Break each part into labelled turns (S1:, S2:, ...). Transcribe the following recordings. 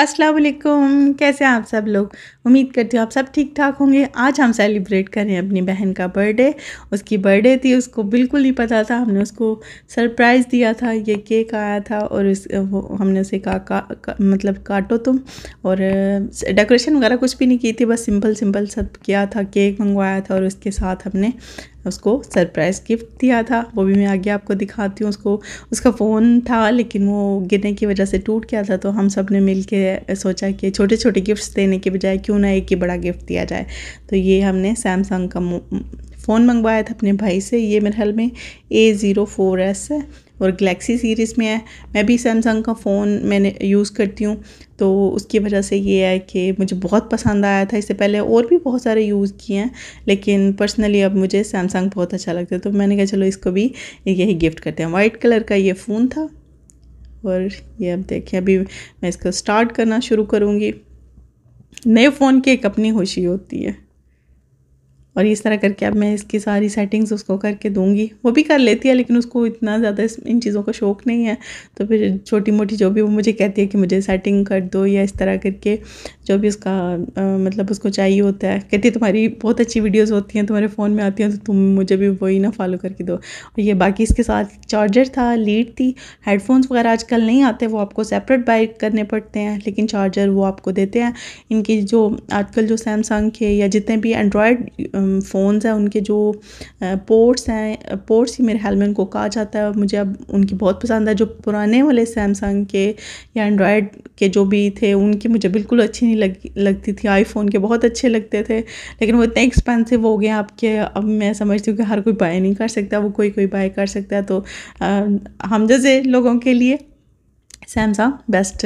S1: अस्सलाम वालेकुम कैसे हैं आप सब लोग उम्मीद करती हूँ आप सब ठीक ठाक होंगे आज हम सेलिब्रेट करें अपनी बहन का बर्थडे उसकी बर्थडे थी उसको बिल्कुल नहीं पता था हमने उसको सरप्राइज़ दिया था ये केक आया था और उस वो हमने उसे कहा का, का मतलब काटो तुम और डेकोरेशन वगैरह कुछ भी नहीं की थी बस सिंपल सिंपल सब किया था केक मंगवाया था और उसके साथ हमने उसको सरप्राइज़ गिफ्ट दिया था वो भी मैं आगे आपको दिखाती हूँ उसको उसका फ़ोन था लेकिन वो गिरने की वजह से टूट गया था तो हम सब ने मिल के सोचा कि छोटे छोटे गिफ्ट्स देने के बजाय क्यों ना एक ही बड़ा गिफ्ट दिया जाए तो ये हमने सैमसंग का फ़ोन मंगवाया था अपने भाई से ये मेरे हाल में ए ज़ीरो फोर एस है और गलेक्सी सीरीज़ में है मैं भी सैमसंग का फ़ोन मैंने यूज़ करती हूँ तो उसकी वजह से ये है कि मुझे बहुत पसंद आया था इससे पहले और भी बहुत सारे यूज़ किए हैं लेकिन पर्सनली अब मुझे सैमसंग बहुत अच्छा लगता है तो मैंने कहा चलो इसको भी यही गिफ्ट करते हैं वाइट कलर का ये फ़ोन था और ये अब देखिए अभी मैं इसको स्टार्ट करना शुरू करूँगी नए फ़ोन की एक अपनी खुशी होती है और इस तरह करके अब मैं इसकी सारी सेटिंग्स उसको करके दूंगी वो भी कर लेती है लेकिन उसको इतना ज़्यादा इन चीज़ों का शौक़ नहीं है तो फिर छोटी मोटी जो भी वो मुझे कहती है कि मुझे सेटिंग कर दो या इस तरह करके जो भी उसका आ, मतलब उसको चाहिए होता है कहती तुम्हारी बहुत अच्छी वीडियोस होती हैं तुम्हारे फ़ोन में आती हैं तो तुम मुझे भी वही ना फॉलो करके दो और ये बाकी इसके साथ चार्जर था लीड थी हेडफोन्स वगैरह आजकल नहीं आते वो आपको सेपरेट बाई करने पड़ते हैं लेकिन चार्जर वो आपको देते हैं इनकी जो आजकल जो सैमसंग के या जितने भी एंड्रॉयड फ़ोन्स हैं उनके जो पोर्ट्स हैं पोर्ट्स ही मेरे हेलमेट को कहा जाता है मुझे अब उनकी बहुत पसंद है जो पुराने वाले सैमसंग के या एंड्रॉयड के जो भी थे उनकी मुझे बिल्कुल अच्छी नहीं लग लगती थी आईफोन के बहुत अच्छे लगते थे लेकिन वो इतने एक्सपेंसिव हो गए आपके अब मैं समझती हूँ कि हर कोई बाय नहीं कर सकता वो कोई कोई बाय कर सकता है तो आ, हम जैसे लोगों के लिए सैमसंग बेस्ट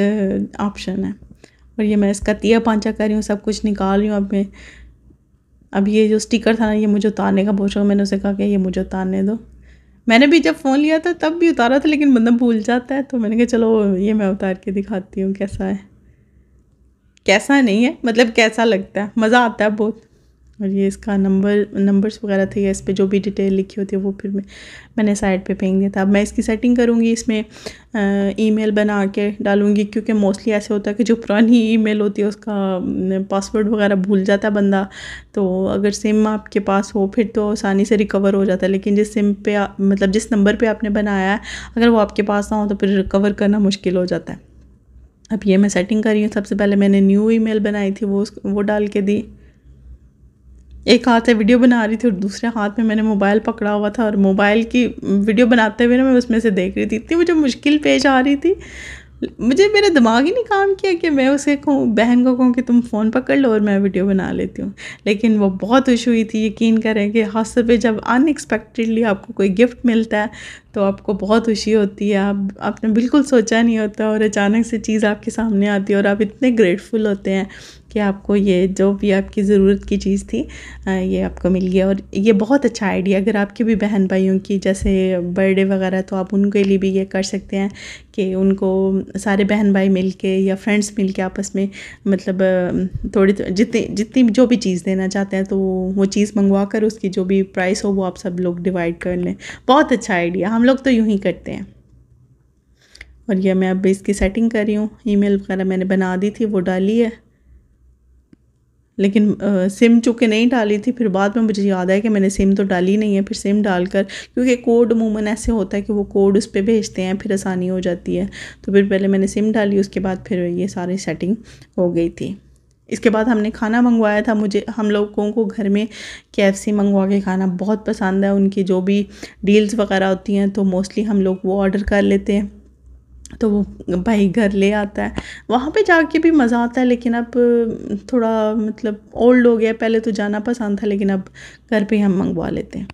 S1: ऑप्शन है और ये मैं इसका तिया पांचा कर रही हूँ सब कुछ निकाल रही हूँ अब मैं अब ये जो स्टिकर था ना ये मुझे उतारने का बहुत शौक मैंने उसे कहा कि ये मुझे उतारने दो मैंने भी जब फ़ोन लिया था तब भी उतारा था लेकिन बंदा भूल जाता है तो मैंने कहा चलो ये मैं उतार के दिखाती हूँ कैसा है कैसा नहीं है मतलब कैसा लगता है मज़ा आता है बहुत और ये इसका नंबर नंबर्स वगैरह थे या इस पर जो भी डिटेल लिखी होती है वो फिर मैं मैंने साइड पे फेंक दिया था अब मैं इसकी सेटिंग करूँगी इसमें ईमेल बना के डालूँगी क्योंकि मोस्टली ऐसे होता है कि जो पुरानी ईमेल होती है उसका पासवर्ड वगैरह भूल जाता है बंदा तो अगर सिम आपके पास हो फिर तो आसानी से रिकवर हो जाता है लेकिन जिस सिम पे मतलब जिस नंबर पर आपने बनाया है अगर वो आपके पास ना हो तो फिर रिकवर करना मुश्किल हो जाता है अब ये मैं सेटिंग कर रही हूँ सबसे पहले मैंने न्यू ईमेल बनाई थी वो वो डाल के दी एक हाथ से वीडियो बना रही थी और दूसरे हाथ में मैंने मोबाइल पकड़ा हुआ था और मोबाइल की वीडियो बनाते हुए ना मैं उसमें से देख रही थी इतनी मुझे मुश्किल पेश आ रही थी मुझे मेरे दिमाग ही नहीं काम किया कि मैं उसे कहूँ बहन को कहूँ कि तुम फ़ोन पकड़ लो और मैं वीडियो बना लेती हूँ लेकिन वो बहुत खुश हुई थी यकीन करें कि हादसे पे जब अनएक्सपेक्टेडली आपको कोई गिफ्ट मिलता है तो आपको बहुत खुशी होती है आप आपने बिल्कुल सोचा नहीं होता और अचानक से चीज़ आपके सामने आती है और आप इतने ग्रेटफुल होते हैं कि आपको ये जो भी आपकी ज़रूरत की चीज़ थी ये आपको मिल गया और ये बहुत अच्छा आइडिया अगर आपके भी बहन भाइयों की जैसे बर्थडे वगैरह तो आप उनके लिए भी ये कर सकते हैं कि उनको सारे बहन भाई मिल के या फ्रेंड्स मिल के आपस में मतलब थोड़ी तो जितनी जितनी जो भी चीज़ देना चाहते हैं तो वो चीज़ मंगवा कर उसकी जो भी प्राइस हो वो आप सब लोग डिवाइड कर लें बहुत अच्छा आइडिया हम लोग तो यूँ ही करते हैं और यह मैं अब इसकी सेटिंग कर रही हूँ ईमेल वगैरह मैंने बना दी थी वो डाली है लेकिन आ, सिम चूँकि नहीं डाली थी फिर बाद में मुझे याद आया कि मैंने सिम तो डाली नहीं है फिर सिम डालकर क्योंकि कोड अमूमन ऐसे होता है कि वो कोड उस पर भेजते हैं फिर आसानी हो जाती है तो फिर पहले मैंने सिम डाली उसके बाद फिर ये सारी सेटिंग हो गई थी इसके बाद हमने खाना मंगवाया था मुझे हम लोगों को घर में के मंगवा के खाना बहुत पसंद है उनकी जो भी डील्स वगैरह होती हैं तो मोस्टली हम लोग वो ऑर्डर कर लेते हैं तो वो भाई घर ले आता है वहाँ पे जाके भी मज़ा आता है लेकिन अब थोड़ा मतलब ओल्ड हो गया पहले तो जाना पसंद था लेकिन अब घर पे हम मंगवा लेते हैं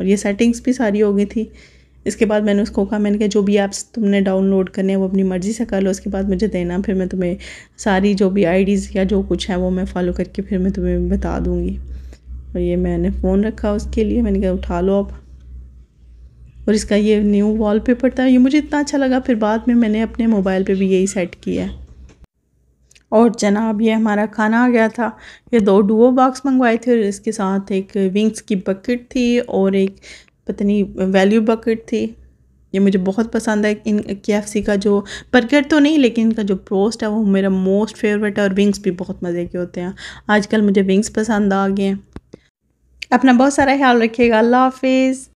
S1: और ये सेटिंग्स भी सारी हो गई थी इसके बाद मैंने उसको कहा मैंने कहा जो भी ऐप्स तुमने डाउनलोड करने हैं वो अपनी मर्ज़ी से कर लो उसके बाद मुझे देना फिर मैं तुम्हें सारी जो भी आईडीज़ या जो कुछ है वो मैं फॉलो करके फिर मैं तुम्हें बता दूँगी और ये मैंने फ़ोन रखा उसके लिए मैंने कहा उठा लो अब और इसका ये न्यू वॉलपेपर था ये मुझे इतना अच्छा लगा फिर बाद में मैंने अपने मोबाइल पे भी यही सेट किया है और जनाब ये हमारा खाना आ गया था ये दो डुओ बॉक्स मंगवाए थे और इसके साथ एक विंग्स की बकेट थी और एक पता नहीं वैल्यू बकेट थी ये मुझे बहुत पसंद है इन के का जो बर्गर तो नहीं लेकिन इनका जो प्रोस्ट है वो मेरा मोस्ट फेवरेट है और विंग्स भी बहुत मज़े के होते हैं आजकल मुझे विंग्स पसंद आ गए हैं अपना बहुत सारा ख्याल रखिएगा अल्लाह हाफिज़